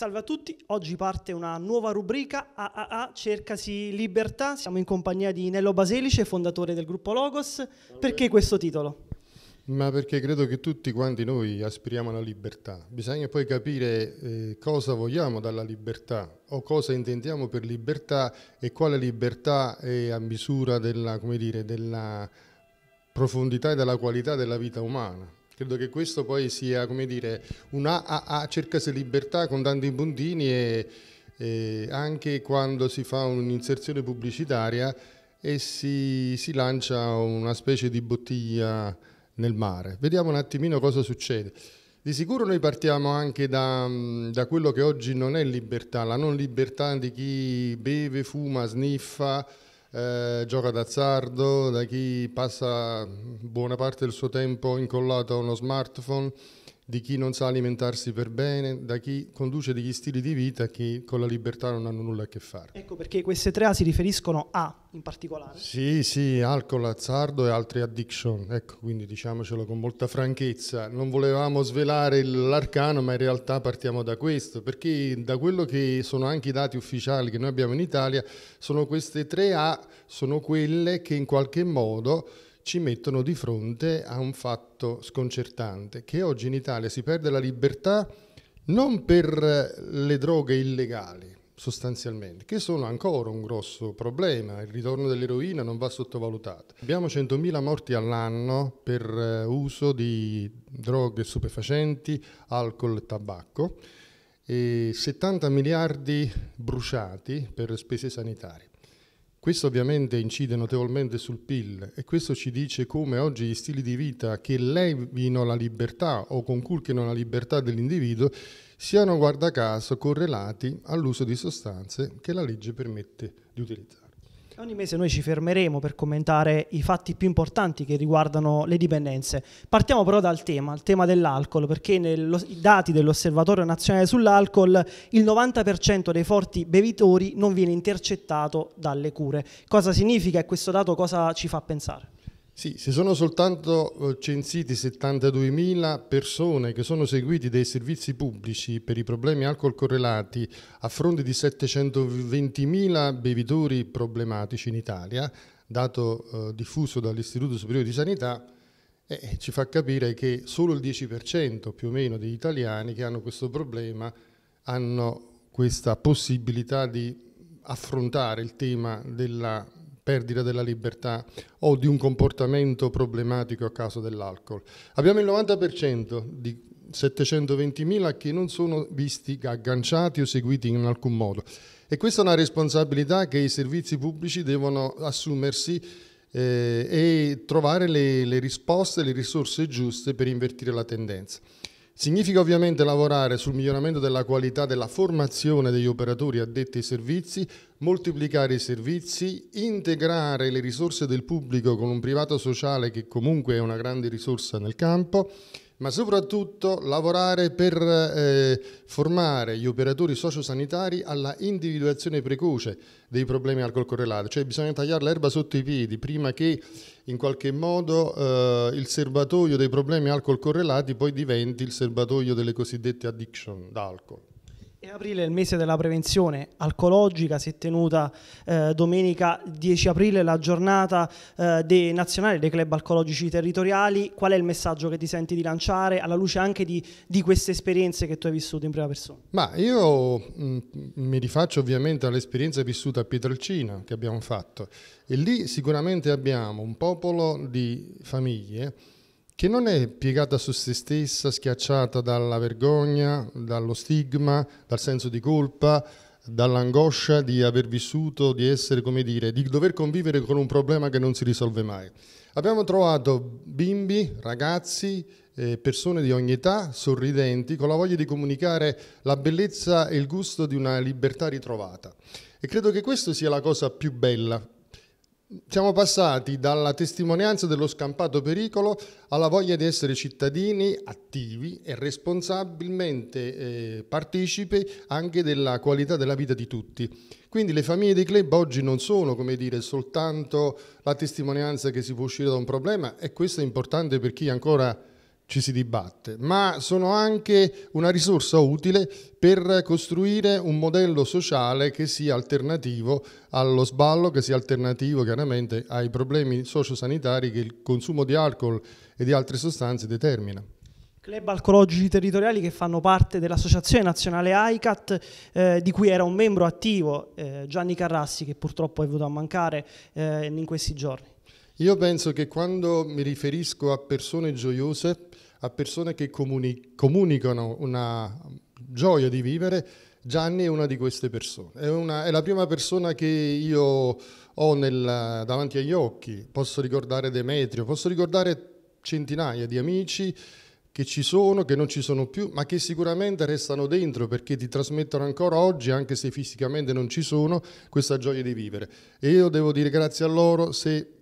Salve a tutti, oggi parte una nuova rubrica AAA Cercasi Libertà. Siamo in compagnia di Nello Baselice, fondatore del gruppo Logos. Perché questo titolo? Ma perché credo che tutti quanti noi aspiriamo alla libertà. Bisogna poi capire eh, cosa vogliamo dalla libertà o cosa intendiamo per libertà e quale libertà è a misura della, dire, della profondità e della qualità della vita umana. Credo che questo poi sia, come dire, una AAA cercasi libertà con tanti puntini e, e anche quando si fa un'inserzione pubblicitaria e si, si lancia una specie di bottiglia nel mare. Vediamo un attimino cosa succede. Di sicuro noi partiamo anche da, da, quello che oggi non è libertà, la non libertà di chi beve, fuma, sniffa, eh, gioca d'azzardo, da chi passa buona parte del suo tempo incollato a uno smartphone di chi non sa alimentarsi per bene, da chi conduce degli stili di vita che con la libertà non hanno nulla a che fare. Ecco perché queste tre A si riferiscono a in particolare. Sì, sì, alcol, azzardo e altre addiction. Ecco, quindi diciamocelo con molta franchezza. Non volevamo svelare l'arcano, ma in realtà partiamo da questo, perché da quello che sono anche i dati ufficiali che noi abbiamo in Italia, sono queste tre A, sono quelle che in qualche modo ci mettono di fronte a un fatto sconcertante, che oggi in Italia si perde la libertà non per le droghe illegali, sostanzialmente, che sono ancora un grosso problema. Il ritorno dell'eroina non va sottovalutato. Abbiamo 100.000 morti all'anno per eh, uso di droghe stupefacenti, alcol e tabacco e 70 miliardi bruciati per spese sanitarie. Questo ovviamente incide notevolmente sul PIL e questo ci dice come oggi gli stili di vita che levino la libertà o conculchino la libertà dell'individuo siano guarda caso correlati all'uso di sostanze che la legge permette di utilizzare. Ogni mese noi ci fermeremo per commentare i fatti più importanti che riguardano le dipendenze. Partiamo però dal tema, il tema dell'alcol, perché nei dati dell'Osservatorio Nazionale sull'Alcol il 90% dei forti bevitori non viene intercettato dalle cure. Cosa significa e questo dato cosa ci fa pensare? Sì, si sono soltanto eh, censiti 72.000 persone che sono seguiti dai servizi pubblici per i problemi alcol correlati a fronte di 720.000 bevitori problematici in Italia, dato eh, diffuso dall'Istituto Superiore di Sanità, eh, ci fa capire che solo il 10% più o meno degli italiani che hanno questo problema hanno questa possibilità di affrontare il tema della perdita della libertà o di un comportamento problematico a causa dell'alcol. Abbiamo il 90% di 720.000 che non sono visti agganciati o seguiti in alcun modo. E questa è una responsabilità che i servizi pubblici devono assumersi eh, e trovare le, le risposte, le risorse giuste per invertire la tendenza. Significa ovviamente lavorare sul miglioramento della qualità della formazione degli operatori addetti ai servizi, moltiplicare i servizi, integrare le risorse del pubblico con un privato sociale che comunque è una grande risorsa nel campo, ma soprattutto lavorare per eh, formare gli operatori sociosanitari alla individuazione precoce dei problemi alcol correlati, cioè bisogna tagliare l'erba sotto i piedi prima che in qualche modo eh, il serbatoio dei problemi alcol correlati poi diventi il serbatoio delle cosiddette addiction d'alcol. E aprile è il mese della prevenzione alcologica, si è tenuta eh, domenica 10 aprile la giornata eh, dei nazionale dei club alcologici territoriali. Qual è il messaggio che ti senti di lanciare alla luce anche di, di queste esperienze che tu hai vissuto in prima persona? Ma io mh, mm, mi rifaccio ovviamente all'esperienza vissuta a Pietrelcina che abbiamo fatto e lì sicuramente abbiamo un popolo di famiglie che non è piegata su se stessa, schiacciata dalla vergogna, dallo stigma, dal senso di colpa, dall'angoscia di aver vissuto, di essere, come dire, di dover convivere con un problema che non si risolve mai. Abbiamo trovato bimbi, ragazzi, eh, persone di ogni età, sorridenti, con la voglia di comunicare la bellezza e il gusto di una libertà ritrovata. E credo che questa sia la cosa più bella siamo passati dalla testimonianza dello scampato pericolo alla voglia di essere cittadini attivi e responsabilmente eh, partecipi anche della qualità della vita di tutti. Quindi le famiglie dei club oggi non sono come dire, soltanto la testimonianza che si può uscire da un problema e questo è importante per chi ancora ci si dibatte, ma sono anche una risorsa utile per costruire un modello sociale che sia alternativo allo sballo, che sia alternativo chiaramente ai problemi sociosanitari che il consumo di alcol e di altre sostanze determina. Club alcologici territoriali che fanno parte dell'Associazione Nazionale AICAT eh, di cui era un membro attivo eh, Gianni Carrassi, che purtroppo è venuto a mancare eh, in questi giorni. Io penso che quando mi riferisco a persone gioiose, a persone che comuni comunicano una gioia di vivere, Gianni è una di queste persone. È, una, è la prima persona che io ho nel, davanti agli occhi. Posso ricordare Demetrio, posso ricordare centinaia di amici che ci sono, che non ci sono più, ma che sicuramente restano dentro perché ti trasmettono ancora oggi, anche se fisicamente non ci sono, questa gioia di vivere. E io devo dire grazie a loro se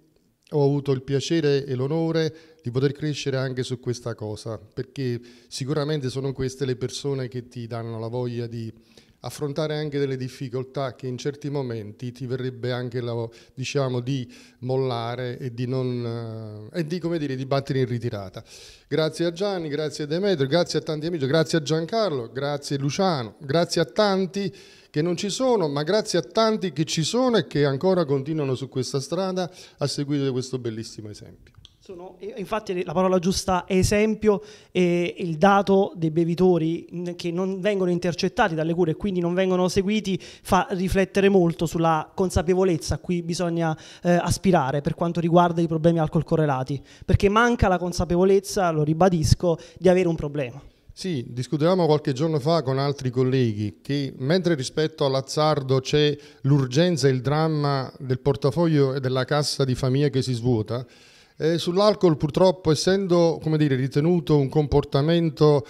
ho avuto il piacere e l'onore di poter crescere anche su questa cosa, perché sicuramente sono queste le persone che ti danno la voglia di affrontare anche delle difficoltà che in certi momenti ti verrebbe anche la, diciamo, di mollare e di, non, eh, e di, come dire, di battere in ritirata. Grazie a Gianni, grazie a Demetrio, grazie a tanti amici, grazie a Giancarlo, grazie a Luciano, grazie a tanti che non ci sono, ma grazie a tanti che ci sono e che ancora continuano su questa strada a seguire questo bellissimo esempio. Sono, infatti la parola giusta è esempio e il dato dei bevitori mm, che non vengono intercettati dalle cure e quindi non vengono seguiti fa riflettere molto sulla consapevolezza a cui bisogna eh, aspirare per quanto riguarda i problemi alcol correlati, perché manca la consapevolezza, lo ribadisco, di avere un problema. Sì, discutevamo qualche giorno fa con altri colleghi che mentre rispetto all'azzardo c'è l'urgenza e il dramma del portafoglio e della cassa di famiglia che si svuota, eh, sull'alcol purtroppo essendo dire, ritenuto un comportamento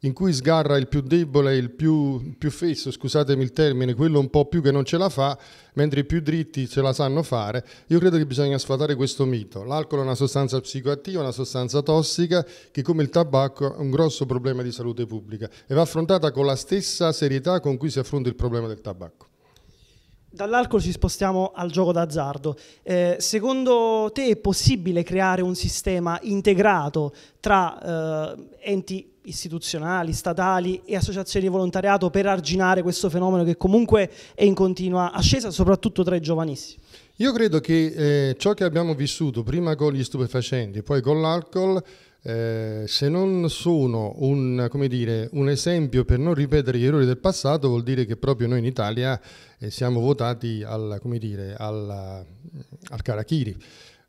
in cui sgarra il più debole, il più, più, fesso, scusatemi il termine, quello un po' più che non ce la fa, mentre i più dritti ce la sanno fare, io credo che bisogna sfatare questo mito. L'alcol è una sostanza psicoattiva, una sostanza tossica che come il tabacco è un grosso problema di salute pubblica e va affrontata con la stessa serietà con cui si affronta il problema del tabacco. Dall'alcol ci spostiamo al gioco d'azzardo. Eh, secondo te è possibile creare un sistema integrato tra eh, enti istituzionali, statali e associazioni di volontariato per arginare questo fenomeno che comunque è in continua ascesa, soprattutto tra i giovanissimi? Io credo che eh, ciò che abbiamo vissuto prima con gli stupefacenti e poi con l'alcol eh, se non sono un, dire, un, esempio per non ripetere gli errori del passato, vuol dire che proprio noi in Italia eh, siamo votati al, dire, al, al Karakiri.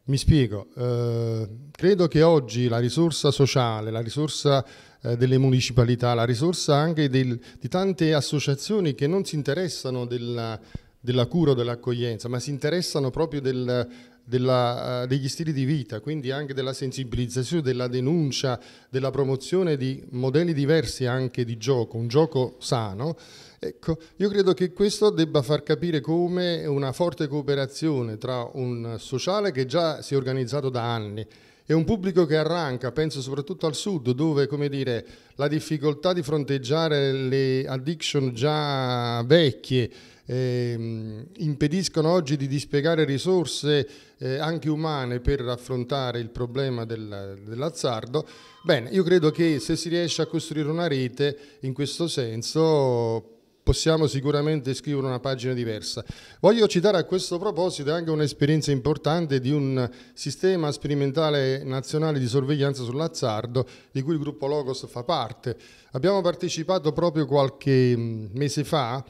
Mi spiego, eh, credo che oggi la risorsa sociale, la risorsa eh, delle municipalità, la risorsa anche del, di tante associazioni che non si interessano della, della cura o dell'accoglienza, ma si interessano proprio del, della, eh, degli stili di vita, quindi anche della sensibilizzazione, della denuncia, della promozione di modelli diversi anche di gioco, un gioco sano, Ecco, io credo che questo debba far capire come una forte cooperazione tra un sociale che già si è organizzato da anni e un pubblico che arranca, penso soprattutto al sud, dove dire, la difficoltà di fronteggiare le addiction già vecchie, eh, impediscono oggi di dispiegare risorse eh, anche umane per affrontare il problema del, dell'azzardo, bene, io credo che se si riesce a costruire una rete in questo senso possiamo sicuramente scrivere una pagina diversa. Voglio citare a questo proposito anche un'esperienza importante di un sistema sperimentale nazionale di sorveglianza sull'azzardo di cui il gruppo Logos fa parte. Abbiamo partecipato proprio qualche mm, mese fa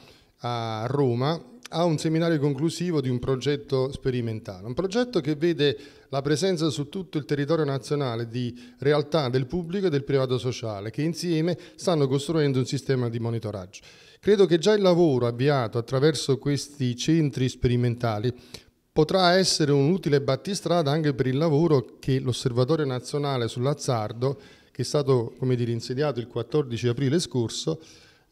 a Roma a un seminario conclusivo di un progetto sperimentale, un progetto che vede la presenza su tutto il territorio nazionale di realtà del pubblico e del privato sociale che insieme stanno costruendo un sistema di monitoraggio. Credo che già il lavoro avviato attraverso questi centri sperimentali potrà essere un utile battistrada anche per il lavoro che l'Osservatorio Nazionale sull'Azzardo, che è stato dire, insediato il 14 aprile scorso,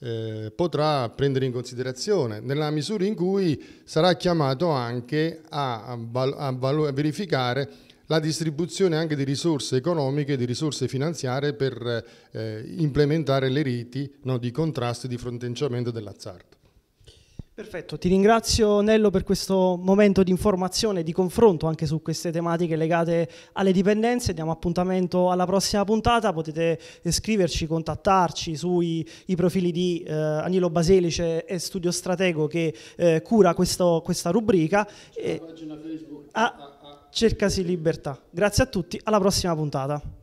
eh, potrà prendere in considerazione, nella misura in cui sarà chiamato anche a, a, val, a, verificare la distribuzione anche di risorse economiche, di risorse finanziarie per eh, implementare le reti no, di contrasto e di fronteggiamento dell'azzardo. Perfetto, ti ringrazio Nello per questo momento di informazione e di confronto anche su queste tematiche legate alle dipendenze, diamo appuntamento alla prossima puntata, potete scriverci, contattarci sui profili di eh, Anilo Baselice e Studio Stratego che eh, cura questo, questa rubrica. C'è e... pagina Facebook. Ah, ah, ah. Cercasi libertà. Grazie a tutti, alla prossima puntata.